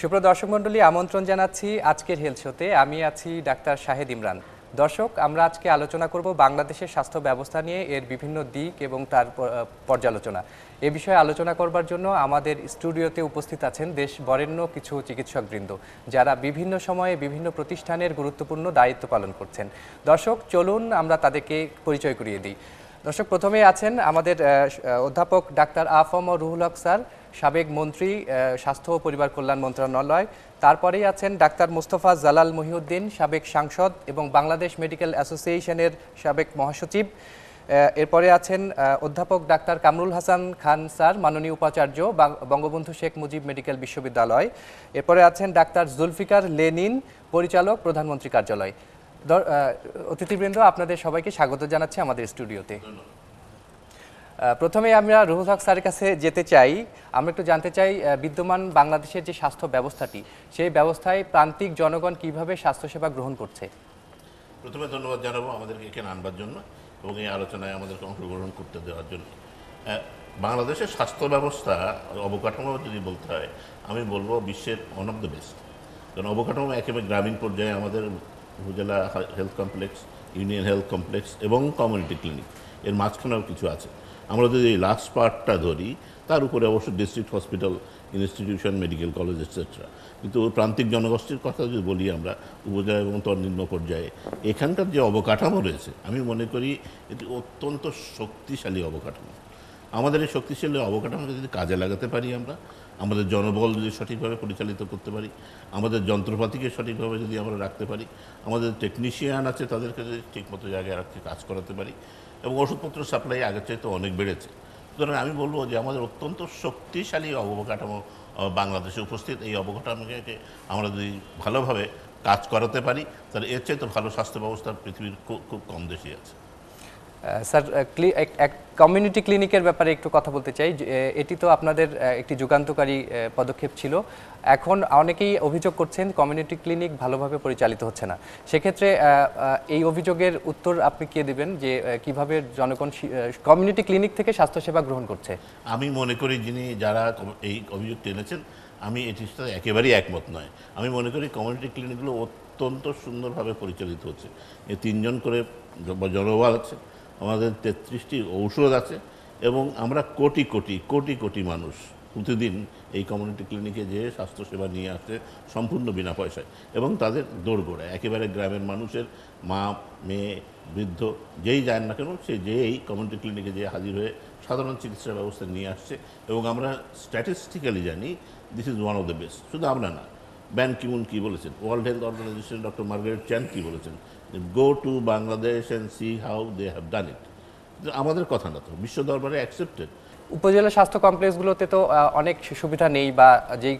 সুপ্র দর্শক মন্ডলী আমন্ত্রণ জানাচ্ছি আজকের হেলথ শোতে আমি আছি ডাক্তার শাহেদ ইমরান দর্শক আমরা আজকে আলোচনা করব বাংলাদেশের স্বাস্থ্য ব্যবস্থা নিয়ে এর বিভিন্ন দিক এবং তার পর্যালোচনা এ বিষয়ে আলোচনা করবার জন্য আমাদের স্টুডিওতে উপস্থিত আছেন দেশ বরেণ্য কিছু চিকিৎসকবৃন্দ যারা বিভিন্ন সময়ে বিভিন্ন প্রতিষ্ঠানের গুরুত্বপূর্ণ দায়িত্ব পালন করছেন দর্শক চলুন আমরা তাদেরকে পরিচয় করিয়ে দিই দর্শক প্রথমে আছেন আমাদের অধ্যাপক doctor AFM Ruhul Haque sir সাবেক মন্ত্রী স্বাস্থ্য ও পরিবার কল্যাণ মন্ত্রণালয় তারপরেই আছেন ডাক্তার মুস্তফা জালাল মহিউদ্দিন সাবেক সাংসদ এবং বাংলাদেশ মেডিকেল অ্যাসোসিয়েশনের সাবেক মহাসচিব এরপরে আছেন অধ্যাপক ডাক্তার কামরুল হাসান খান স্যার মাননীয় উপাচার্য বঙ্গবন্ধু শেখ মুজিব মেডিকেল বিশ্ববিদ্যালয় এরপরে আছেন ডাক্তার জুলফিকার লেনিন পরিচালক প্রধানমন্ত্রী কার্যালয় অতিথিবৃন্দ আপনাদের সবাইকে স্বাগত জানাচ্ছি আমাদের স্টুডিওতে প্রথমে আমরা রুহুল হক স্যারের কাছে যেতে চাই আমরা একটু জানতে চাই বিদ্যমান বাংলাদেশের যে স্বাস্থ্য ব্যবস্থাটি সেই ব্যবস্থায় প্রান্তিক জনগণ কিভাবে স্বাস্থ্যসেবা গ্রহণ করছে প্রথমে ধন্যবাদ জানাবো আমাদেরকে এখানে আনবার জন্য এবং এই আলোচনায় আমাদেরকে অংশগ্রহণ করতে দেওয়ার জন্য বাংলাদেশের স্বাস্থ্য ব্যবস্থা অবকাঠামো যদি বলতে হয় আমি বলবো বিশ্বের অন অফ দ্য বেস্ট কারণ অবকাঠামো একেবারে গ্রামীণ পর্যায়ে আমাদের উপজেলা health complex union health complex এবং কমিউনিটি ক্লিনিক এর মাঝখানেও কিছু আছে আমরা যদি এই লাস্ট পার্টটা ধরি তার উপরে অবশ্য district hospital institution medical college etcetera কিন্তু প্রান্তিক জনগোষ্ঠীর কথা যদি বলি আমরা উপজেলা এবং তরনিম্ন পর্যায়ে এখানকার যে অবকাঠামো রয়েছে আমি মনে করি এটি অত্যন্ত শক্তিশালী অবকাঠামো আমাদের এই শক্তিশালী অবকাঠামোকে যদি কাজে লাগাতে পারি আমরা আমাদের জনবল যদি সঠিকভাবে পরিচালিত করতে পারি আমাদের যন্ত্রপাতিকে সঠিকভাবে যদি আমরা রাখতে পারি আমাদের টেকনিশিয়ান আছে তাদেরকে যদি ঠিকমতো জায়গায় রাখতে কাজ করাতে পারি এবং ওষুধপত্র সাপ্লাই আগের চাইতে অনেক বেড়েছে সুতরাং আমি বলবো যে আমাদের অত্যন্ত শক্তিশালী অবকাঠামো বাংলাদেশে উপস্থিত এই অবকাঠামোকে আমরা যদি ভালোভাবে কাজ করাতে পারি তাহলে এর চাইতে ভালো স্বাস্থ্য ব্যবস্থা পৃথিবীর খুব খুব কম দেশেই আছে স্যার এক কমিউনিটি ক্লিনিকের ব্যাপারে একটু কথা বলতে চাই এটি তো আপনাদের একটি যুগান্তকারী পদক্ষেপ ছিল এখন অনেকেই অভিযোগ করছেন কমিউনিটি ক্লিনিক ভালোভাবে পরিচালিত হচ্ছে না সেক্ষেত্রে এই অভিযোগের উত্তর আপনি কে দেবেন যে কিভাবে জনগণ কমিউনিটি ক্লিনিক থেকে স্বাস্থ্যসেবা গ্রহণ করছে আমি মনে করি যিনি যারা এই অভিযোগ এনেছেন আমি এটির সাথে একেবারেই একমত নয় আমি মনে করি কমিউনিটি ক্লিনিকগুলো অত্যন্ত সুন্দরভাবে পরিচালিত হচ্ছে এ তিনজন করে জনবল আছে আমাদের তেত্রিশটি ঔষধ আছে এবং আমরা কোটি কোটি কোটি কোটি মানুষ প্রতিদিন এই কমিউনিটি ক্লিনিকে যেয়ে স্বাস্থ্যসেবা নিয়ে আসছে সম্পূর্ণ বিনা পয়সায় এবং তাদের দোরগোড়ায় একেবারে গ্রামের মানুষের মা মেয়ে বৃদ্ধ যেই যায় না কেন সে যে এই কমিউনিটি ক্লিনিকে যেয়ে হাজির হয়ে সাধারণ চিকিৎসা ব্যবস্থা নিয়ে আসছে এবং আমরা স্ট্যাটিস্টিক্যালি জানি this is one of the best শুধু আমরা না ব্যান কিমুন কী বলেছেন World Health Organization doctor Margaret Chan কী বলেছেন go to Bangladesh and see how they have done it আমাদের কথা না তো বিশ্ব দরবারে অ্যাকসেপ্টেড উপজেলা স্বাস্থ্য কমপ্লেক্সগুলোতে তো অনেক সুবিধা নেই বা যেই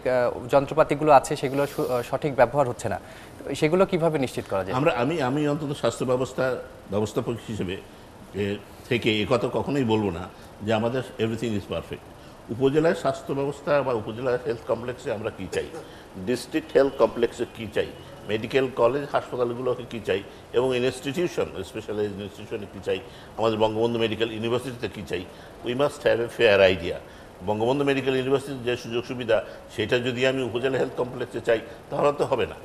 যন্ত্রপাতিগুলো আছে সেগুলো সঠিক ব্যবহার হচ্ছে না সেগুলো কিভাবে নিশ্চিত করা যায় আমরা আমি আমি অন্তত স্বাস্থ্য ব্যবস্থা ব্যবস্থাপক হিসেবে থেকে এ কথা কখনোই বলবো না যে আমাদের এভরিথিং ইজ পারফেক্ট উপজেলায় স্বাস্থ্য ব্যবস্থা বা উপজেলা হেলথ কমপ্লেক্সে আমরা কী চাই ডিস্ট্রিক্ট হেলথ কমপ্লেক্সে কী চাই মেডিকেল কলেজ হাসপাতালগুলোকে কী চাই এবং ইনস্টিটিউশন স্পেশালাইজ ইনস্টিটিউশনে কী চাই আমাদের বঙ্গবন্ধু মেডিকেল ইউনিভার্সিটিতে কী চাই we must have a fair idea Bangabandhu medical ইউনিভার্সিটির যে সুযোগ সুবিধা সেটা যদি আমি উপজেলা হেলথ কমপ্লেক্সে চাই তাহলে তো হবে না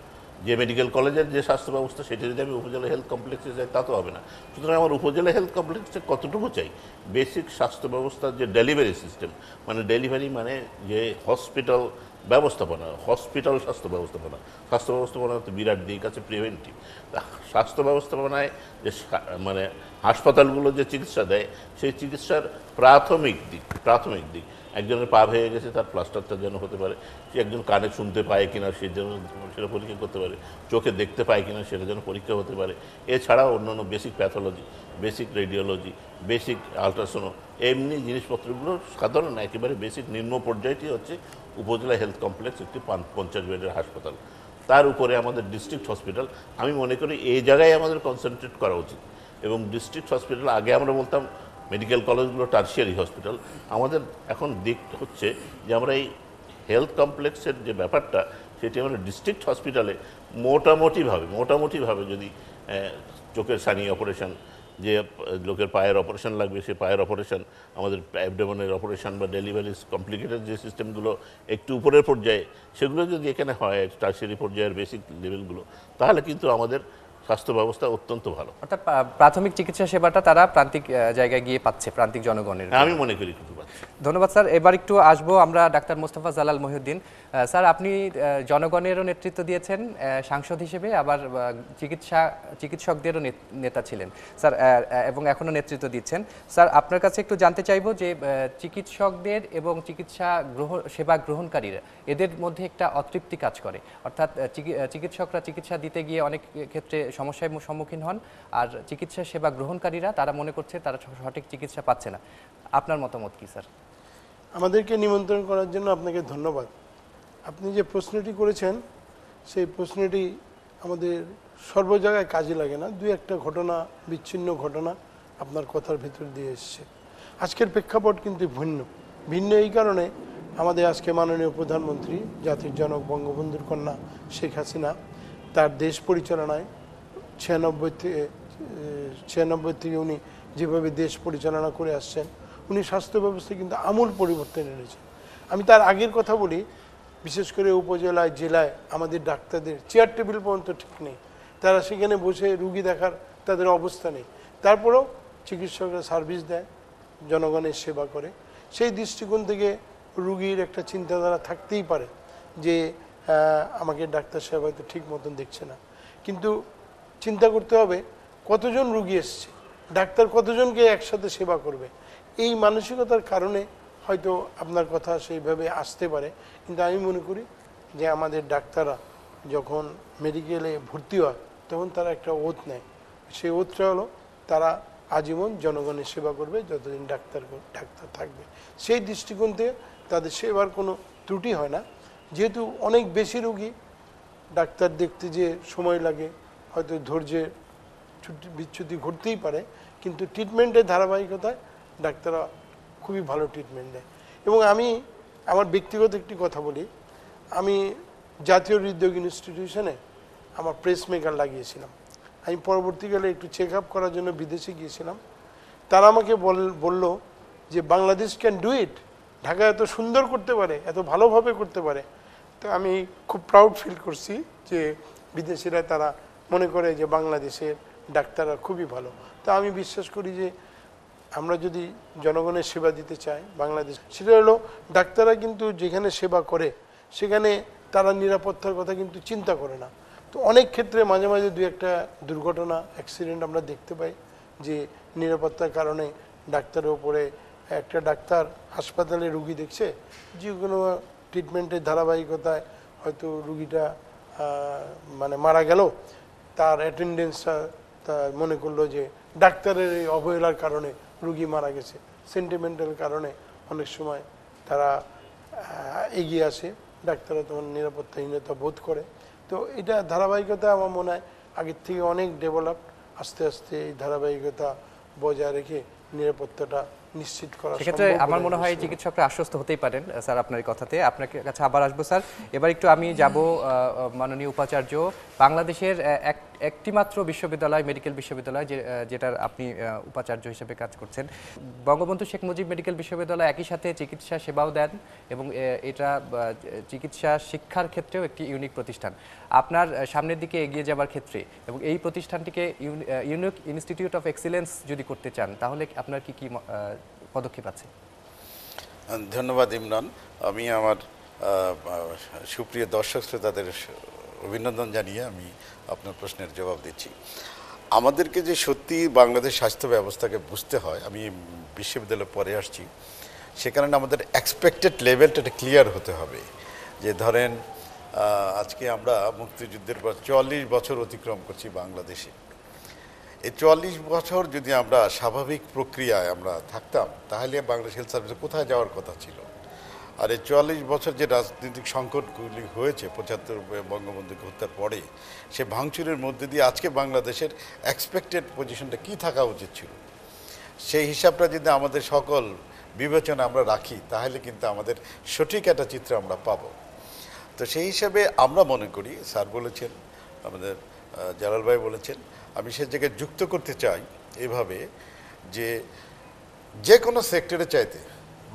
যে মেডিকেল কলেজের যে স্বাস্থ্য ব্যবস্থা সেটা যদি আমি উপজেলা হেলথ কমপ্লেক্সে যাই তা তো হবে না সুতরাং আমার উপজেলা হেলথ কমপ্লেক্সে কতটুকু চাই বেসিক স্বাস্থ্য ব্যবস্থার যে ডেলিভারি সিস্টেম মানে ডেলিভারি মানে যে হসপিটাল ব্যবস্থাপনা হসপিটাল স্বাস্থ্য ব্যবস্থাপনা স্বাস্থ্য ব্যবস্থাপনা তো বিরাট দিক আছে প্রিভেন্টিভ স্বাস্থ্য ব্যবস্থাপনায় যে মানে হাসপাতালগুলো যে চিকিৎসা দেয় সেই চিকিৎসার প্রাথমিক দিক প্রাথমিক দিক একজনের পা হয়ে গেছে তার প্লাস্টারটার জন্য হতে পারে কি একজন কানে শুনতে পায় কিনা সে জন্য সেটা পরীক্ষা করতে পারে চোখে দেখতে পায় কিনা সেটা যেন পরীক্ষা হতে পারে এছাড়াও অন্যান্য basic pathology basic radiology basic ultrasono এমনি জিনিসপত্রগুলো সাধারণ একেবারে বেসিক নিম্ন পর্যায়টি হচ্ছে উপজেলা হেলথ কমপ্লেক্স একটি পঞ্চাশ বেডের হাসপাতাল তার উপরে আমাদের ডিস্ট্রিক্ট হসপিটাল আমি মনে করি এই জায়গায় আমাদের কনসেন্ট্রেট করা উচিত এবং ডিস্ট্রিক্ট হসপিটাল আগে আমরা বলতাম মেডিকেল কলেজগুলো টার্সিয়ারি হসপিটাল আমাদের এখন দিক হচ্ছে যে আমরা এই হেলথ কমপ্লেক্সের যে ব্যাপারটা সেটি আমরা ডিস্ট্রিক্ট হসপিটালে মোটামুটিভাবে মোটামুটিভাবে যদি চোখের সানি অপারেশন যে লোকের পায়ের অপারেশন লাগবে সে পায়ের অপারেশন আমাদের অ্যাবডেমনের অপারেশন বা ডেলিভারি কমপ্লিকেটেড যে সিস্টেমগুলো একটু উপরের পর্যায়ে সেগুলো যদি এখানে হয় টার্সারি পর্যায়ের বেসিক লেভেলগুলো তাহলে কিন্তু আমাদের স্বাস্থ্য ব্যবস্থা অত্যন্ত ভালো অর্থাৎ প্রাথমিক চিকিৎসা সেবাটা তারা প্রান্তিক জায়গায় গিয়ে পাচ্ছে প্রান্তিক জনগণের হ্যাঁ, আমি মনে করি কিন্তু ধন্যবাদ স্যার এবার একটু আসব আমরা ডাক্তার মোস্তফা জালাল মহিউদ্দিন স্যার আপনি জনগণেরও নেতৃত্ব দিয়েছেন সাংসদ হিসেবে আবার চিকিৎসা চিকিৎসকদেরও নেতা ছিলেন স্যার এবং এখনও নেতৃত্ব দিচ্ছেন স্যার আপনার কাছে একটু জানতে চাইব যে চিকিৎসকদের এবং চিকিৎসা গ্রহ সেবা গ্রহণকারীরা এদের মধ্যে একটা অতৃপ্তি কাজ করে অর্থাৎ চিকিৎসকরা চিকিৎসা দিতে গিয়ে অনেক ক্ষেত্রে সমস্যায় সম্মুখীন হন আর চিকিৎসা সেবা গ্রহণকারীরা তারা মনে করছে তারা সঠিক চিকিৎসা পাচ্ছে না আপনার মতামত কি স্যার আমাদেরকে নিমন্ত্রণ করার জন্য আপনাকে ধন্যবাদ আপনি যে প্রশ্নটি করেছেন সেই প্রশ্নটি আমাদের সর্ব জায়গায় কাজে লাগে না দুই একটা ঘটনা বিচ্ছিন্ন ঘটনা আপনার কথার ভেতর দিয়ে এসছে আজকের প্রেক্ষাপট কিন্তু ভিন্ন ভিন্ন এই কারণে আমাদের আজকে মাননীয় প্রধানমন্ত্রী জাতির জনক বঙ্গবন্ধুর কন্যা শেখ হাসিনা তার দেশ পরিচালনায় ছিয়ানব্বইতে ছিয়ানব্বই থেকে উনি যেভাবে দেশ পরিচালনা করে আসছেন উনি স্বাস্থ্য ব্যবস্থায় কিন্তু আমূল পরিবর্তন এনেছেন আমি তার আগের কথা বলি বিশেষ করে উপজেলায় জেলায় আমাদের ডাক্তারদের চেয়ার টেবিল পর্যন্ত ঠিক নেই তারা সেখানে বসে রুগী দেখার তাদের অবস্থা নেই তারপরেও চিকিৎসকরা সার্ভিস দেয় জনগণের সেবা করে সেই দৃষ্টিকোণ থেকে রুগীর একটা চিন্তাধারা থাকতেই পারে যে আমাকে ডাক্তার সাহেব হয়তো ঠিক মতন দেখছে না কিন্তু চিন্তা করতে হবে কতজন রুগী এসছে ডাক্তার কতজনকে একসাথে সেবা করবে এই মানসিকতার কারণে হয়তো আপনার কথা সেইভাবে আসতে পারে কিন্তু আমি মনে করি যে আমাদের ডাক্তাররা যখন মেডিকেলে ভর্তি হয় তখন তারা একটা ওত নেয় সেই ওতটা হলো তারা আজীবন জনগণের সেবা করবে যতদিন ডাক্তার ডাক্তার থাকবে সেই দৃষ্টিকোণ থেকে তাদের সেবার কোনো ত্রুটি হয় না যেহেতু অনেক বেশি রুগী ডাক্তার দেখতে যে সময় লাগে হয়তো ধৈর্যের ছুটি বিচ্ছুতি ঘটতেই পারে কিন্তু ট্রিটমেন্টের ধারাবাহিকতায় ডাক্তাররা খুবই ভালো ট্রিটমেন্ট দেয় এবং আমি আমার ব্যক্তিগত একটি কথা বলি আমি জাতীয় হৃদরোগ ইনস্টিটিউশনে আমার প্রেস মেকার লাগিয়েছিলাম আমি পরবর্তীকালে একটু চেক আপ করার জন্য বিদেশে গিয়েছিলাম তারা আমাকে বলল যে Bangladesh can do it Dhaka এত সুন্দর করতে পারে এত ভালোভাবে করতে পারে তো আমি খুব প্রাউড ফিল করছি যে বিদেশিরা তারা মনে করে যে বাংলাদেশের ডাক্তাররা খুবই ভালো তো আমি বিশ্বাস করি যে আমরা যদি জনগণের সেবা দিতে চাই বাংলাদেশ সেটা হলো ডাক্তাররা কিন্তু যেখানে সেবা করে সেখানে তারা নিরাপত্তার কথা কিন্তু চিন্তা করে না তো অনেক ক্ষেত্রে মাঝে মাঝে দু একটা দুর্ঘটনা অ্যাক্সিডেন্ট আমরা দেখতে পাই যে নিরাপত্তার কারণে ডাক্তারের ওপরে একটা ডাক্তার হাসপাতালে রুগী দেখছে যে কোনো ট্রিটমেন্টের ধারাবাহিকতায় হয়তো রুগীটা মানে মারা গেল তার অ্যাটেন্ডেন্সটা মনে করলো যে ডাক্তারের এই অবহেলার কারণে রুগী মারা গেছে সেন্টিমেন্টাল কারণে অনেক সময় তারা এগিয়ে আসে ডাক্তাররা তখন নিরাপত্তাহীনতা বোধ করে তো এটা ধারাবাহিকতা আমার মনে হয় আগের থেকে অনেক ডেভেলপ আস্তে আস্তে এই ধারাবাহিকতা বজায় রেখে নিরাপত্তাটা নিশ্চিত করা সেক্ষেত্রে আমার মনে হয় চিকিৎসকরা আশ্বস্ত হতেই পারেন স্যার আপনার কথাতে আপনার কাছে আবার আসবো স্যার এবার একটু আমি যাব মাননীয় উপাচার্য বাংলাদেশের এক একটিমাত্র বিশ্ববিদ্যালয় মেডিকেল বিশ্ববিদ্যালয় যেটার আপনি উপাচার্য হিসেবে কাজ করছেন বঙ্গবন্ধু শেখ মুজিব মেডিকেল বিশ্ববিদ্যালয় একই সাথে চিকিৎসা সেবাও দেন এবং এটা চিকিৎসা শিক্ষার ক্ষেত্রেও একটি ইউনিক প্রতিষ্ঠান আপনার সামনের দিকে এগিয়ে যাবার ক্ষেত্রে এবং এই প্রতিষ্ঠানটিকে ইউনিক ইনস্টিটিউট অফ এক্সিলেন্স যদি করতে চান তাহলে আপনার কি কি পদক্ষেপ আছে ধন্যবাদ ইমরান আমি আমার সুপ্রিয় দর্শক শ্রোতাদের অভিনন্দন জানিয়ে আমি আপনার প্রশ্নের জবাব দিচ্ছি আমাদেরকে যে সত্যি বাংলাদেশ স্বাস্থ্য ব্যবস্থাকে বুঝতে হয় আমি বিশ্ববিদ্যালয়ে পরে আসছি সে কারণে আমাদের এক্সপেক্টেড লেভেলটা ক্লিয়ার হতে হবে যে ধরেন আজকে আমরা মুক্তিযুদ্ধের পর চল্লিশ বছর অতিক্রম করছি বাংলাদেশে এই চুয়াল্লিশ বছর যদি আমরা স্বাভাবিক প্রক্রিয়ায় আমরা থাকতাম তাহলে বাংলাদেশ হেলথ সার্ভিসে কোথায় যাওয়ার কথা ছিল আর এই চুয়াল্লিশ বছর যে রাজনৈতিক সংকটগুলি হয়েছে পঁচাত্তর বঙ্গবন্ধুকে হত্যার পরে সে ভাঙচুরের মধ্যে দিয়ে আজকে বাংলাদেশের এক্সপেক্টেড পজিশনটা কি থাকা উচিত ছিল সেই হিসাবটা যদি আমাদের সকল বিবেচনা আমরা রাখি তাহলে কিন্তু আমাদের সঠিক একটা চিত্র আমরা পাব তো সেই হিসাবে আমরা মনে করি স্যার বলেছেন আমাদের জালালভাই বলেছেন আমি সে জায়গায় যুক্ত করতে চাই এভাবে যে যে কোনো সেক্টরে চাইতে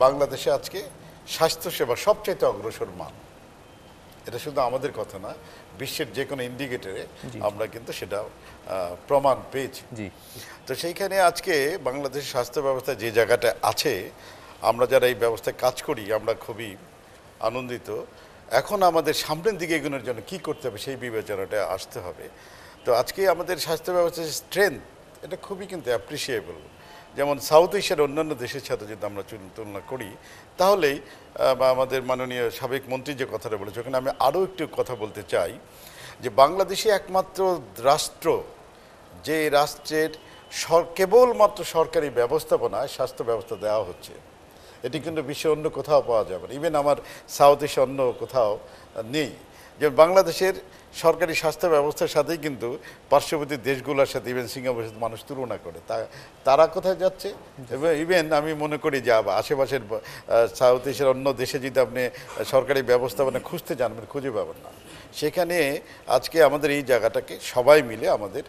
বাংলাদেশে আজকে স্বাস্থ্যসেবা সবচাইতে অগ্রসর মান এটা শুধু আমাদের কথা না বিশ্বের যে কোনো ইন্ডিকেটরে আমরা কিন্তু সেটা প্রমাণ পেয়েছি তো সেইখানে আজকে বাংলাদেশের স্বাস্থ্য ব্যবস্থা যে জায়গাটা আছে আমরা যারা এই ব্যবস্থায় কাজ করি আমরা খুবই আনন্দিত এখন আমাদের সামনের দিকে এগুনোর জন্য কি করতে হবে সেই বিবেচনাটা আসতে হবে তো আজকে আমাদের স্বাস্থ্য ব্যবস্থার স্ট্রেংথ এটা খুবই কিন্তু অ্যাপ্রিসিয়েবল যেমন সাউথ এশিয়ার অন্যান্য দেশের সাথে যদি আমরা তুলনা করি তাহলেই বা আমাদের মাননীয় সাবেক মন্ত্রী যে কথাটা বলেছে ওখানে আমি আরও একটু কথা বলতে চাই যে বাংলাদেশে একমাত্র রাষ্ট্র যে রাষ্ট্রের সর কেবলমাত্র সরকারি ব্যবস্থাপনায় স্বাস্থ্য ব্যবস্থা দেওয়া হচ্ছে এটি কিন্তু বিশ্বের অন্য কোথাও পাওয়া যাবে না ইভেন আমার সাউথ এশিয়া অন্য কোথাও নেই যে বাংলাদেশের সরকারি স্বাস্থ্য ব্যবস্থার সাথেই কিন্তু পার্শ্ববর্তী দেশগুলোর সাথে ইভেন সিঙ্গাপুরের সাথে মানুষ তুলনা করে তা তারা কোথায় যাচ্ছে এবং ইভেন আমি মনে করি যে আশেপাশের সাউথ এশিয়ার অন্য দেশে যদি আপনি সরকারি ব্যবস্থাপনা খুঁজতে জানবেন মানে খুঁজে পাবেন না সেখানে আজকে আমাদের এই জায়গাটাকে সবাই মিলে আমাদের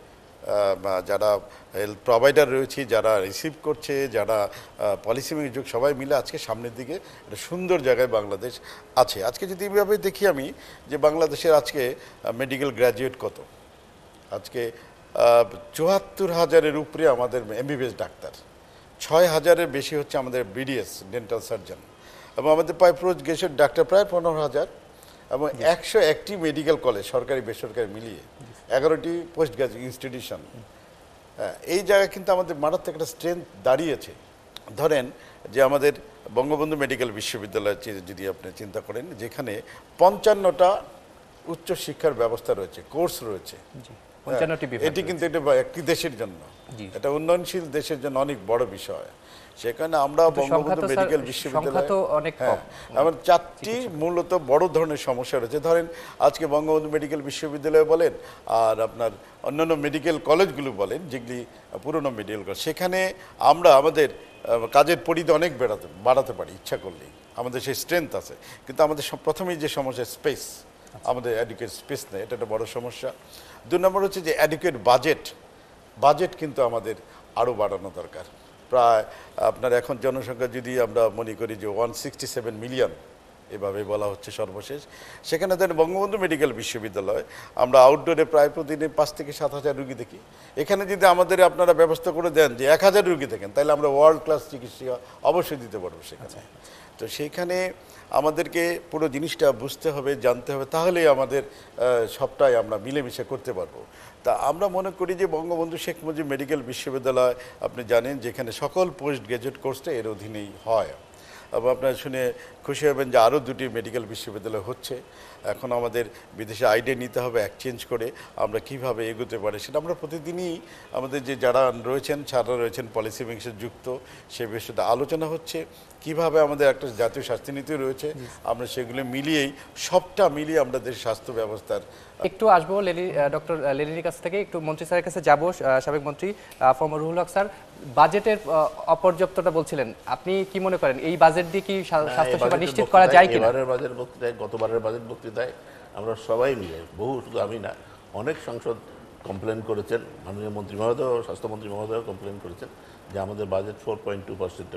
যারা হেলথ প্রোভাইডার রয়েছে যারা রিসিভ করছে যারা পলিসি মেকার যুগ সবাই মিলে আজকে সামনের দিকে একটা সুন্দর জায়গায় বাংলাদেশ আছে আজকে যদি এভাবে দেখি আমি যে বাংলাদেশের আজকে মেডিকেল গ্র্যাজুয়েট কত আজকে চুয়াত্তর হাজারের উপরে আমাদের এমবিবিএস ডাক্তার ছয় হাজারের বেশি হচ্ছে আমাদের বিডিএস ডেন্টাল সার্জন এবং আমাদের প্রায় প্রোজ গেসের ডাক্তার প্রায় পনেরো হাজার এবং একশো একটি মেডিকেল কলেজ সরকারি বেসরকারি মিলিয়ে এগারোটি পোস্ট গ্রাজুয়েট ইনস্টিটিউশন এই জায়গায় কিন্তু আমাদের মারাত্মক একটা স্ট্রেংথ দাঁড়িয়েছে ধরেন যে আমাদের বঙ্গবন্ধু মেডিকেল বিশ্ববিদ্যালয় যদি আপনি চিন্তা করেন যেখানে পঞ্চান্নটা উচ্চশিক্ষার ব্যবস্থা রয়েছে কোর্স রয়েছে হ্যাঁ, এটি কিন্তু একটি দেশের জন্য এটা উন্নয়নশীল দেশের জন্য অনেক বড় বিষয় সেখানে আমরা বঙ্গবন্ধু মেডিকেল বিশ্ববিদ্যালয়ে হ্যাঁ। চারটি মূলত বড় ধরনের সমস্যা রয়েছে ধরেন আজকে বঙ্গবন্ধু মেডিকেল বিশ্ববিদ্যালয় বলেন আর আপনার অন্যান্য মেডিকেল কলেজগুলো বলেন যেগুলি পুরনো মেডিকেল কলেজ সেখানে আমরা আমাদের কাজের পরিধি অনেক বেড়াতে বাড়াতে পারি ইচ্ছা করলেই আমাদের সেই স্ট্রেংথ আছে কিন্তু আমাদের প্রথমেই যে সমস্যা স্পেস আচ্ছা। আমাদের অ্যাডুকেট স্পেস নেই এটা একটা বড় সমস্যা দু নম্বর হচ্ছে যে অ্যাডুকেট বাজেট বাজেট কিন্তু আমাদের আরও বাড়ানো দরকার প্রায় আপনার এখন জনসংখ্যা যদি আমরা মনে করি যে ওয়ান সিক্সটি সেভেন মিলিয়ন এভাবে বলা হচ্ছে সর্বশেষ সেখানে দেন বঙ্গবন্ধু মেডিকেল বিশ্ববিদ্যালয় আমরা আউটডোরে প্রায় প্রতিদিন পাঁচ থেকে সাত হাজার রুগী দেখি এখানে যদি আমাদের আপনারা ব্যবস্থা করে দেন যে এক হাজার রুগী দেখেন তাহলে আমরা ওয়ার্ল্ড ক্লাস চিকিৎসা অবশ্যই দিতে পারবো সেখানে আচ্ছা। তো সেখানে আমাদেরকে পুরো জিনিসটা বুঝতে হবে জানতে হবে তাহলেই আমাদের সবটাই আমরা মিলেমিশে করতে পারবো তা আমরা মনে করি যে বঙ্গবন্ধু শেখ মুজিব মেডিকেল বিশ্ববিদ্যালয় আপনি জানেন যেখানে সকল পোস্ট গ্রাজুয়েট কোর্সটা এর অধীনেই হয় আপনারা শুনে খুশি হবেন যে আরও দুটি মেডিকেল বিশ্ববিদ্যালয় হচ্ছে এখন আমাদের বিদেশে আইডিয়া নিতে হবে এক্সচেঞ্জ করে আমরা কিভাবে এগোতে পারি সেটা আমরা প্রতিদিনই আমাদের যে যারা রয়েছেন ছাড়া রয়েছেন পলিসি মেকিংসে যুক্ত সে বিষয়টা আলোচনা হচ্ছে কিভাবে আমাদের একটা জাতীয় স্বাস্থ্যনীতি রয়েছে আমরা সেগুলো মিলিয়েই সবটা মিলিয়ে আমরা দেশের স্বাস্থ্য ব্যবস্থার একটু আসবো লেডি ডক্টর লেডির কাছ থেকে একটু মন্ত্রী স্যারের কাছে যাবো সাবেক মন্ত্রী ফর্মার রুহুল হক স্যার বাজেটের অপর্যাপ্তটা বলছিলেন আপনি কি মনে করেন এই বাজেট দিয়ে কি স্বাস্থ্যসেবা নিশ্চিত করা যায় কি এবারের বাজেট বক্তৃতায় গতবারের বাজেট বক্তৃতায় আমরা সবাই মিলে বহু শুধু আমি না অনেক সংসদ কমপ্লেন করেছেন মাননীয় মন্ত্রী মহোদয় স্বাস্থ্যমন্ত্রী মহোদয় কমপ্লেন করেছেন যে আমাদের budget four point two percent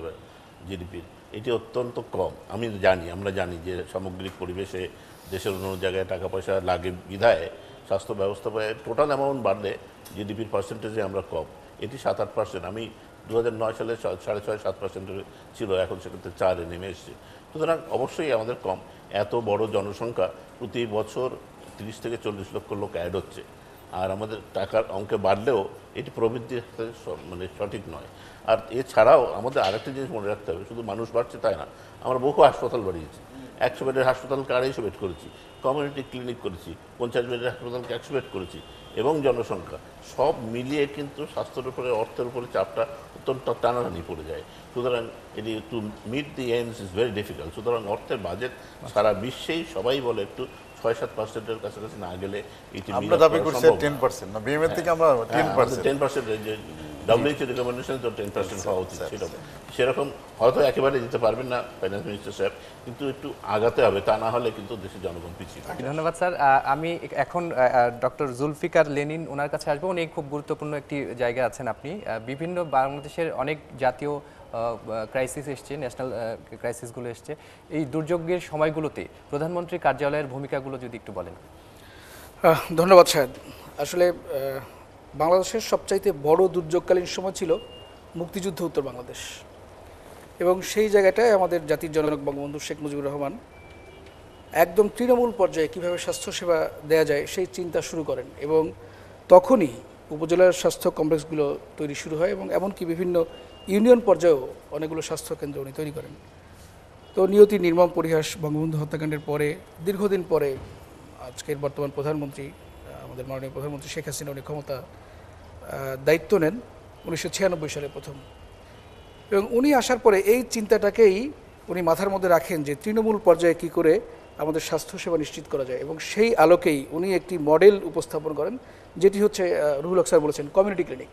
জিডিপির এটি অত্যন্ত কম আমি জানি আমরা জানি যে সামগ্রিক পরিবেশে দেশের অন্য জায়গায় টাকা পয়সা লাগে বিধায় স্বাস্থ্য ব্যবস্থায় টোটাল অ্যামাউন্ট বাড়লে জিডিপির পার্সেন্টেজে আমরা কম এটি সাত আট পার্সেন্ট আমি দু নয় সালে সাড়ে ছয় সাত পার্সেন্ট ছিল এখন সেক্ষেত্রে চারে নেমে এসছে সুতরাং অবশ্যই আমাদের কম এত বড় জনসংখ্যা প্রতি বছর তিরিশ থেকে চল্লিশ লক্ষ লোক অ্যাড হচ্ছে আর আমাদের টাকার অঙ্কে বাড়লেও এটি প্রবৃদ্ধির মানে সঠিক নয় আর এছাড়াও আমাদের আরেকটা জিনিস মনে রাখতে হবে শুধু মানুষ বাড়ছে তাই না আমরা বহু হাসপাতাল বাড়িয়েছি একশো বেডের হাসপাতালকে আড়াইশো বেড করেছি কমিউনিটি ক্লিনিক করেছি পঞ্চাশ বেডের হাসপাতালকে একশো বেড করেছি এবং জনসংখ্যা সব মিলিয়ে কিন্তু স্বাস্থ্যের উপরে অর্থের উপরে চাপটা অত্যন্ত টানাটানি পড়ে যায় সুতরাং এটি to meet the ends is very difficult সুতরাং অর্থের বাজেট সারা বিশ্বেই সবাই বলে একটু ছয় সাত পার্সেন্টের কাছাকাছি না গেলে দাবি টেন পার্সেন্ট না হ্যাঁ। থেকে আমরা ten percent ten percent WHO recommendation তো টেন হওয়া উচিত সেরকম সেরকম হয়তো একেবারে দিতে পারবেন না ফাইন্যান্স মিনিস্টার সাহেব কিন্তু একটু আগাতে হবে তা না হলে কিন্তু দেশের জনগণ পিছিয়ে ধন্যবাদ স্যার আমি এখন ডক্টর জুলফিকার লেনিন ওনার কাছে আসবো উনি খুব গুরুত্বপূর্ণ একটি জায়গা আছেন আপনি বিভিন্ন বাংলাদেশের অনেক জাতীয় ক্রাইসিস এসছে ন্যাশনাল ক্রাইসিসগুলো এসছে এই দুর্যোগের সময়গুলোতে প্রধানমন্ত্রী কার্যালয়ের ভূমিকাগুলো যদি একটু বলেন ধন্যবাদ স্যার আসলে বাংলাদেশের সবচাইতে বড় দুর্যোগকালীন সময় ছিল মুক্তিযুদ্ধ উত্তর বাংলাদেশ এবং সেই জায়গাটায় আমাদের জাতির জনক বঙ্গবন্ধু শেখ মুজিবুর রহমান একদম তৃণমূল পর্যায়ে কীভাবে স্বাস্থ্যসেবা দেয়া যায় সেই চিন্তা শুরু করেন এবং তখনই উপজেলার স্বাস্থ্য কমপ্লেক্সগুলো তৈরি শুরু হয় এবং এমনকি বিভিন্ন ইউনিয়ন পর্যায়েও অনেকগুলো স্বাস্থ্য কেন্দ্র উনি তৈরি করেন তো নিয়তি নির্মম পরিহাস বঙ্গবন্ধু হত্যাকাণ্ডের পরে দীর্ঘদিন পরে আজকের বর্তমান প্রধানমন্ত্রী আমাদের মাননীয় প্রধানমন্ত্রী শেখ হাসিনা উনি ক্ষমতা দায়িত্ব নেন উনিশশো সালে প্রথম এবং উনি আসার পরে এই চিন্তাটাকেই উনি মাথার মধ্যে রাখেন যে তৃণমূল পর্যায়ে কি করে আমাদের স্বাস্থ্যসেবা নিশ্চিত করা যায় এবং সেই আলোকেই উনি একটি মডেল উপস্থাপন করেন যেটি হচ্ছে রুহুল আকসার বলেছেন কমিউনিটি ক্লিনিক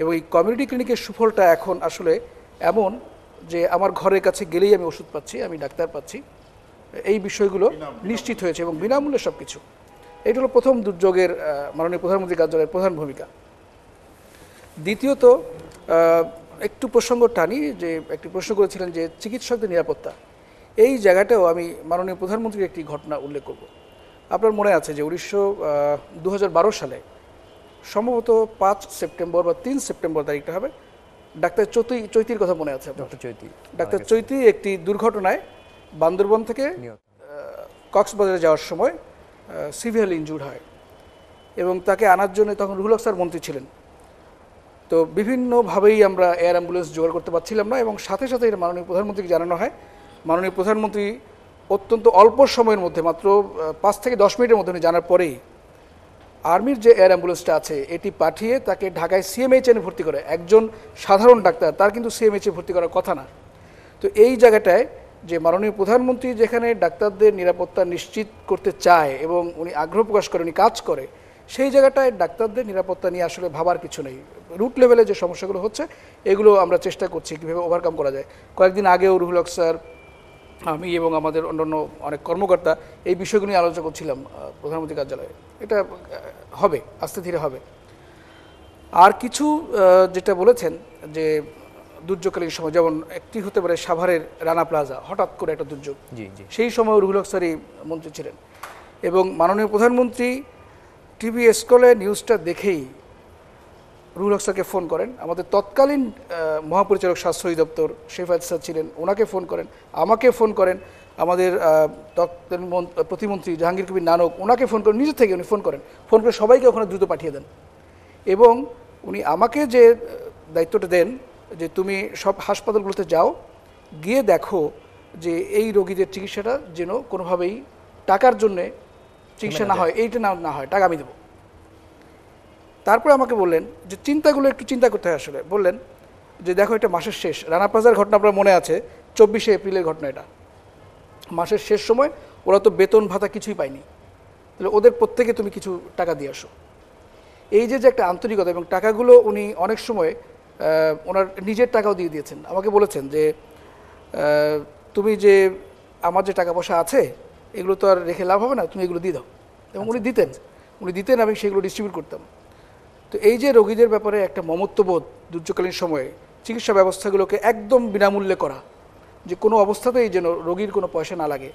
এবং এই কমিউনিটি ক্লিনিকের সুফলটা এখন আসলে এমন যে আমার ঘরের কাছে গেলেই আমি ওষুধ পাচ্ছি আমি ডাক্তার পাচ্ছি এই বিষয়গুলো নিশ্চিত হয়েছে এবং বিনামূল্যে সব কিছু এটা হলো প্রথম দুর্যোগের মাননীয় প্রধানমন্ত্রী কার্যালয়ের প্রধান ভূমিকা দ্বিতীয়ত একটু প্রসঙ্গ টানি যে একটি প্রশ্ন করেছিলেন যে চিকিৎসকদের নিরাপত্তা এই জায়গাটাও আমি মাননীয় প্রধানমন্ত্রীর একটি ঘটনা উল্লেখ করব আপনার মনে আছে যে উনিশশো দু সালে সম্ভবত পাঁচ সেপ্টেম্বর বা তিন সেপ্টেম্বর তারিখটা হবে ডাক্তার চৈতি চৈতির কথা মনে আছে ডক্টর চৈতি ডাক্তার চৈতি একটি দুর্ঘটনায় বান্দরবন থেকে কক্সবাজারে যাওয়ার সময় সিভিয়ারলি ইনজুর হয় এবং তাকে আনার জন্য তখন রুহুল স্যার মন্ত্রী ছিলেন তো বিভিন্নভাবেই আমরা এয়ার অ্যাম্বুলেন্স জোগাড় করতে পারছিলাম না এবং সাথে সাথে এটা মাননীয় প্রধানমন্ত্রীকে জানানো হয় মাননীয় প্রধানমন্ত্রী অত্যন্ত অল্প সময়ের মধ্যে মাত্র পাঁচ থেকে দশ মিনিটের মধ্যে জানার পরেই আর্মির যে এয়ার অ্যাম্বুলেন্সটা আছে এটি পাঠিয়ে তাকে ঢাকায় সিএমএইচ এনে ভর্তি করে একজন সাধারণ ডাক্তার তার কিন্তু সিএমএইচে ভর্তি করার কথা না তো এই জায়গাটায় যে মাননীয় প্রধানমন্ত্রী যেখানে ডাক্তারদের নিরাপত্তা নিশ্চিত করতে চায় এবং উনি আগ্রহ প্রকাশ করে উনি কাজ করে সেই জায়গাটায় ডাক্তারদের নিরাপত্তা নিয়ে আসলে ভাবার কিছু নেই রুট লেভেলে যে সমস্যাগুলো হচ্ছে এগুলো আমরা চেষ্টা করছি কীভাবে ওভারকাম করা যায় কয়েকদিন আগেও রুহুল হক স্যার আমি এবং আমাদের অন্যান্য অনেক কর্মকর্তা এই বিষয়গুলো নিয়ে আলোচনা করছিলাম প্রধানমন্ত্রী কার্যালয়ে এটা হবে আস্তে ধীরে হবে আর কিছু যেটা বলেছেন যে দুর্যোগকালীন সময় যেমন একটি হতে পারে সাভারের রানা প্লাজা হঠাৎ করে একটা দুর্যোগ সেই সময় রুহুল আকসারি মন্ত্রী ছিলেন এবং মাননীয় প্রধানমন্ত্রী টিভি স্কলে নিউজটা দেখেই রুহুল আকসারকে ফোন করেন আমাদের তৎকালীন মহাপরিচালক স্বাস্থ্য দপ্তর শেফাজ স্যার ছিলেন ওনাকে ফোন করেন আমাকে ফোন করেন আমাদের তৎকালীন প্রতিমন্ত্রী জাহাঙ্গীর কবির নানক ওনাকে ফোন করেন নিজের থেকে উনি ফোন করেন ফোন করে সবাইকে ওখানে দ্রুত পাঠিয়ে দেন এবং উনি আমাকে যে দায়িত্বটা দেন যে তুমি সব হাসপাতালগুলোতে যাও গিয়ে দেখো যে এই রোগীদের চিকিৎসাটা যেন কোনোভাবেই টাকার জন্যে চিকিৎসা না হয় এইটা না না হয় টাকা আমি দেবো তারপরে আমাকে বললেন যে চিন্তাগুলো একটু চিন্তা করতে হয় আসলে বললেন যে দেখো এটা মাসের শেষ রানা প্লাজার ঘটনা আপনার মনে আছে চব্বিশে এপ্রিলের ঘটনা এটা মাসের শেষ সময় ওরা তো বেতন ভাতা কিছুই পায়নি তাহলে ওদের প্রত্যেকে তুমি কিছু টাকা দিয়ে আসো এই যে যে একটা আন্তরিকতা এবং টাকাগুলো উনি অনেক সময় ওনার নিজের টাকাও দিয়ে দিয়েছেন আমাকে বলেছেন যে তুমি যে আমার যে টাকা পয়সা আছে এগুলো তো আর রেখে লাভ হবে না তুমি এগুলো দিয়ে দাও এবং উনি আচ্ছা। দিতেন উনি দিতেন আমি সেগুলো ডিস্ট্রিবিউট করতাম তো এই যে রোগীদের ব্যাপারে একটা মমত্ববোধ দুর্যোগকালীন সময়ে চিকিৎসা ব্যবস্থাগুলোকে একদম বিনামূল্যে করা যে কোনো অবস্থাতেই যেন রোগীর কোনো পয়সা না লাগে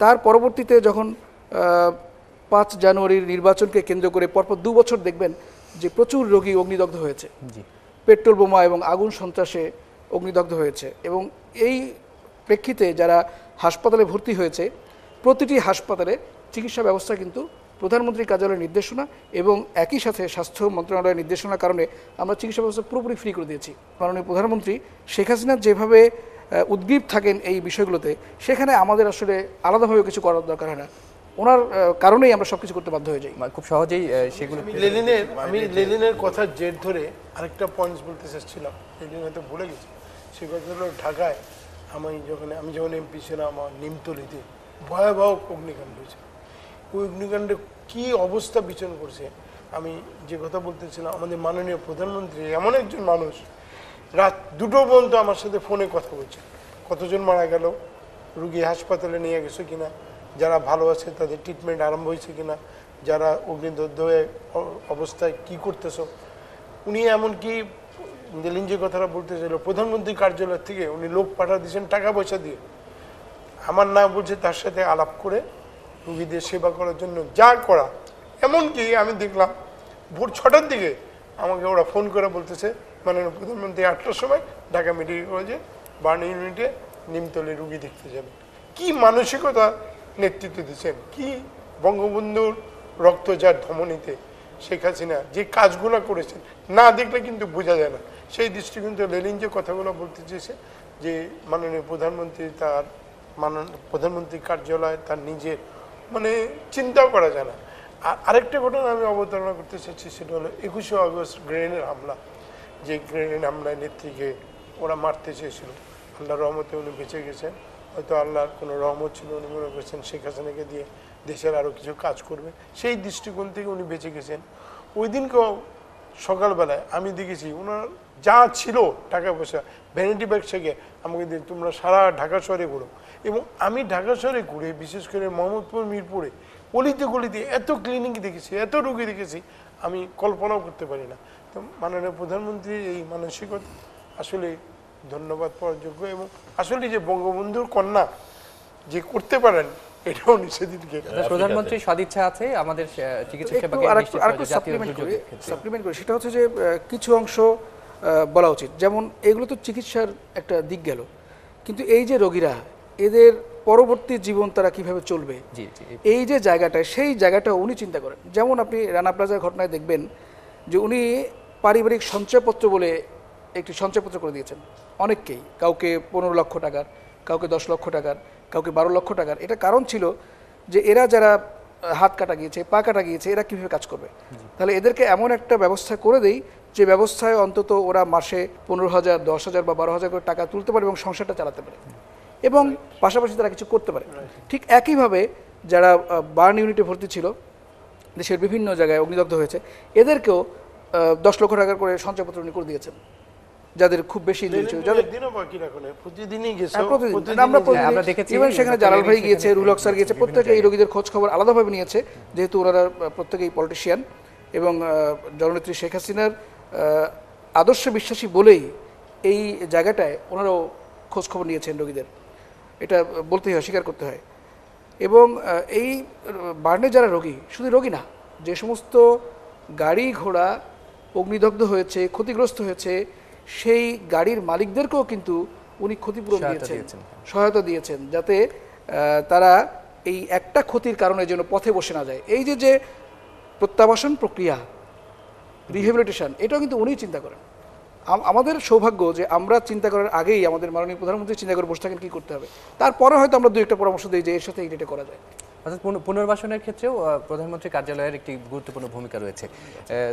তার পরবর্তীতে যখন পাঁচ জানুয়ারির নির্বাচনকে কেন্দ্র করে পরপর দু বছর দেখবেন যে প্রচুর রোগী অগ্নিদগ্ধ হয়েছে জি পেট্রোল বোমা এবং আগুন সন্ত্রাসে অগ্নিদগ্ধ হয়েছে এবং এই প্রেক্ষিতে যারা হাসপাতালে ভর্তি হয়েছে প্রতিটি হাসপাতালে চিকিৎসা ব্যবস্থা কিন্তু প্রধানমন্ত্রী কার্যালয়ের নির্দেশনা এবং একই সাথে স্বাস্থ্য মন্ত্রণালয়ের নির্দেশনার কারণে আমরা চিকিৎসা ব্যবস্থা পুরোপুরি ফ্রি করে দিয়েছি মাননীয় প্রধানমন্ত্রী শেখ হাসিনা যেভাবে উদ্গ্রীব থাকেন এই বিষয়গুলোতে সেখানে আমাদের আসলে আলাদাভাবে কিছু করার দরকার হয় না ওনার কারণেই আমরা সব কিছু করতে বাধ্য হয়ে যাই খুব সহজেই সেগুলো লেলিনের আমি লেলিনের কথা জের ধরে আরেকটা পয়েন্টস বলতে চাচ্ছিলাম লেলিন হয়তো ভুলে গেছি সেই কথা হলো ঢাকায় আমি যখন আমি যখন এমপি ছিলাম আমার নিমতলিতে ভয়াবহ অগ্নিকাণ্ড হয়েছে ওই অগ্নিকাণ্ডে কী অবস্থা বিচরণ করছে আমি যে কথা বলতেছিলাম আমাদের মাননীয় প্রধানমন্ত্রী এমন একজন মানুষ রাত দুটো পর্যন্ত আমার সাথে ফোনে কথা বলছে কতজন মারা গেল রুগী হাসপাতালে নিয়ে গেছে কিনা যারা ভালো আছে তাদের ট্রিটমেন্ট আরম্ভ হয়েছে কিনা যারা অগ্নিদগ্ধ হয়ে অবস্থায় কি করতেছ উনি এমনকি যে কথাটা বলতে চাইল প্রধানমন্ত্রী কার্যালয় থেকে উনি লোক পাঠা দিয়েছেন টাকা পয়সা দিয়ে আমার নাম বলছে তার সাথে আলাপ করে রুগীদের সেবা করার জন্য যা করা এমনকি আমি দেখলাম ভোর ছটার দিকে আমাকে ওরা ফোন করে বলতেছে মানে প্রধানমন্ত্রী আটটার সময় ঢাকা মেডিকেল কলেজে বার্ন ইউনিটে নিমতলে রুগী দেখতে যাবে কি মানসিকতা নেতৃত্ব দিচ্ছেন কি বঙ্গবন্ধুর রক্তজার ধমনীতে শেখ হাসিনা যে কাজগুলো করেছেন না দেখলে কিন্তু বোঝা যায় না সেই দৃষ্টিকোণ কিন্তু লেলিন যে কথাগুলো বলতে চেয়েছে যে মাননীয় প্রধানমন্ত্রী তার মানন প্রধানমন্ত্রী কার্যালয় তার নিজের মানে চিন্তাও করা যায় না আর আরেকটা ঘটনা আমি অবতারণা করতে চাচ্ছি সেটা হলো একুশে আগস্ট গ্রেনের হামলা যে গ্রেনের হামলায় নেত্রীকে ওরা মারতে চেয়েছিল আল্লাহ রহমতে উনি বেঁচে গেছেন হয়তো আল্লাহর কোনো রহমত ছিল উনি মনে করছেন শেখ হাসিনাকে দিয়ে দেশের আরও কিছু কাজ করবে সেই দৃষ্টিকোণ থেকে উনি বেঁচে গেছেন ওই দিনকেও সকালবেলায় আমি দেখেছি ওনার যা ছিল টাকা পয়সা ভ্যানিটি ব্যাগ থেকে আমাকে দিন তোমরা সারা ঢাকা শহরে ঘুরো এবং আমি ঢাকা শহরে ঘুরে বিশেষ করে মোহাম্মদপুর মিরপুরে অলিতে গলিতে এত ক্লিনিক দেখেছি এত রুগী দেখেছি আমি কল্পনাও করতে পারি না তো মাননীয় প্রধানমন্ত্রীর এই মানসিকতা আসলে ধন্যবাদ পাওয়ার যোগ্য এবং আসলে যে বঙ্গবন্ধুর কন্যা যে করতে পারেন এটাও নিষেধিতকে আচ্ছা, প্রধানমন্ত্রী সদিচ্ছা আছে আমাদের চিকিৎসা সেবাকে সাপ্লিমেন্ট করি সেটা হচ্ছে যে কিছু অংশ বলা উচিত যেমন এগুলো তো চিকিৎসার একটা দিক গেল কিন্তু এই যে রোগীরা এদের পরবর্তী জীবন তারা কিভাবে চলবে এই যে জায়গাটা সেই জায়গাটা উনি চিন্তা করেন যেমন আপনি রানা প্লাজার ঘটনায় দেখবেন যে উনি পারিবারিক সঞ্চয়পত্র বলে একটি সঞ্চয়পত্র করে দিয়েছেন অনেককেই কাউকে পনেরো লক্ষ টাকার কাউকে দশ লক্ষ টাকার কাউকে বারো লক্ষ টাকার এটা কারণ ছিল যে এরা যারা হাত কাটা গিয়েছে পা কাটা গিয়েছে এরা কীভাবে কাজ করবে তাহলে এদেরকে এমন একটা ব্যবস্থা করে দেই যে ব্যবস্থায় অন্তত ওরা মাসে পনেরো হাজার দশ হাজার বা বারো হাজার করে টাকা তুলতে পারে এবং সংসারটা চালাতে পারে এবং পাশাপাশি তারা কিছু করতে পারে ঠিক একইভাবে যারা বার্ন ইউনিটে ভর্তি ছিল দেশের বিভিন্ন জায়গায় অগ্নিদগ্ধ হয়েছে এদেরকেও দশ লক্ষ টাকা করে সঞ্চয়পত্র উনি করে দিয়েছেন যাদের খুব বেশি ইঞ্জুরি হ্যাঁ, ছিল সেখানে জালাল ভাই গিয়েছে রুলক গিয়েছে প্রত্যেকে এই রোগীদের খোঁজ খবর আলাদাভাবে নিয়েছে যেহেতু ওনারা প্রত্যেকেই পলিটিশিয়ান এবং জননেত্রী শেখ হাসিনার আদর্শ বিশ্বাসী বলেই এই জায়গাটায় ওনারাও খোঁজ খবর নিয়েছেন রোগীদের এটা বলতেই হয় স্বীকার করতে হয় এবং এই বার্নে যারা রোগী শুধু রোগী না যে সমস্ত গাড়ি ঘোড়া অগ্নিদগ্ধ হয়েছে ক্ষতিগ্রস্ত হয়েছে সেই গাড়ির মালিকদেরকেও কিন্তু উনি ক্ষতিপূরণ দিয়েছেন সহায়তা দিয়েছেন যাতে তারা এই একটা ক্ষতির কারণে যেন পথে বসে না যায় এই যে যে প্রত্যাবাসন প্রক্রিয়া রিহেবিলিটেশন এটাও কিন্তু উনিই চিন্তা করেন আমাদের সৌভাগ্য যে আমরা চিন্তা করার আগেই আমাদের মাননীয় প্রধানমন্ত্রী চিন্তা করে বসে থাকেন কী করতে হবে তারপরে হয়তো আমরা দু একটা পরামর্শ দিই যে এর সাথে এই ডেটে করা যায় অর্থাৎ পুনর্বাসনের ক্ষেত্রেও প্রধানমন্ত্রী কার্যালয়ের একটি গুরুত্বপূর্ণ ভূমিকা রয়েছে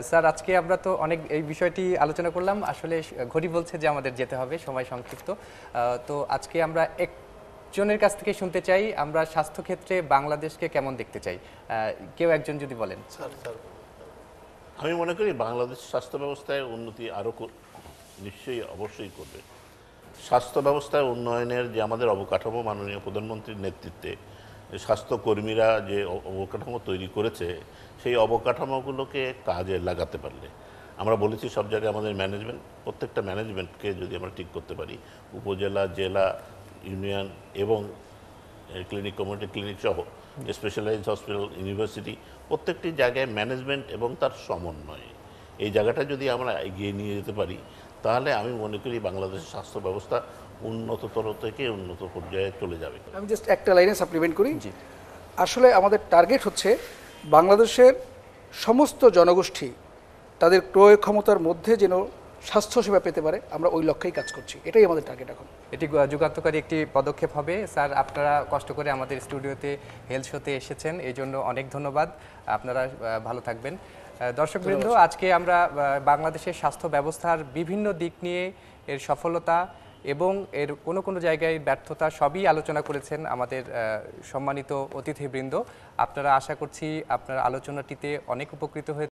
স্যার আজকে আমরা তো অনেক এই বিষয়টি আলোচনা করলাম আসলে ঘড়ি বলছে যে আমাদের যেতে হবে সময় সংক্ষিপ্ত তো আজকে আমরা একজনের কাছ থেকে শুনতে চাই আমরা স্বাস্থ্যক্ষেত্রে বাংলাদেশকে কেমন দেখতে চাই কেউ একজন যদি বলেন আমি মনে করি বাংলাদেশ স্বাস্থ্য ব্যবস্থায় উন্নতি আরও নিশ্চয়ই অবশ্যই করবে স্বাস্থ্য ব্যবস্থায় উন্নয়নের যে আমাদের অবকাঠামো মাননীয় প্রধানমন্ত্রীর নেতৃত্বে স্বাস্থ্যকর্মীরা যে অবকাঠামো তৈরি করেছে সেই অবকাঠামোগুলোকে কাজে লাগাতে পারলে আমরা বলেছি সব জায়গায় আমাদের ম্যানেজমেন্ট প্রত্যেকটা ম্যানেজমেন্টকে যদি আমরা ঠিক করতে পারি উপজেলা জেলা ইউনিয়ন এবং ক্লিনিক কমিউনিটি ক্লিনিক সহ স্পেশালাইজ হসপিটাল ইউনিভার্সিটি প্রত্যেকটি জায়গায় ম্যানেজমেন্ট এবং তার সমন্বয়ে এই জায়গাটা যদি আমরা এগিয়ে নিয়ে যেতে পারি তাহলে আমি মনে করি বাংলাদেশের স্বাস্থ্য ব্যবস্থা উন্নততর থেকে উন্নত পর্যায়ে চলে যাবে আমি জাস্ট একটা লাইনে সাপ্লিমেন্ট করি জি আসলে আমাদের টার্গেট হচ্ছে বাংলাদেশের সমস্ত জনগোষ্ঠী তাদের ক্রয় ক্ষমতার মধ্যে যেন স্বাস্থ্যসেবা পেতে পারে আমরা ওই লক্ষ্যেই কাজ করছি এটাই আমাদের টার্গেট এখন এটি যুগান্তকারী একটি পদক্ষেপ হবে স্যার আপনারা কষ্ট করে আমাদের স্টুডিওতে হেলথ শোতে এসেছেন এই জন্য অনেক ধন্যবাদ আপনারা ভালো থাকবেন দর্শকবৃন্দ আজকে আমরা বাংলাদেশের স্বাস্থ্য ব্যবস্থার বিভিন্ন দিক নিয়ে এর সফলতা এবং এর কোনো কোনো জায়গায় ব্যর্থতা সবই আলোচনা করেছেন আমাদের সম্মানিত অতিথিবৃন্দ আপনারা আশা করছি আপনার আলোচনাটিতে অনেক উপকৃত হয়ে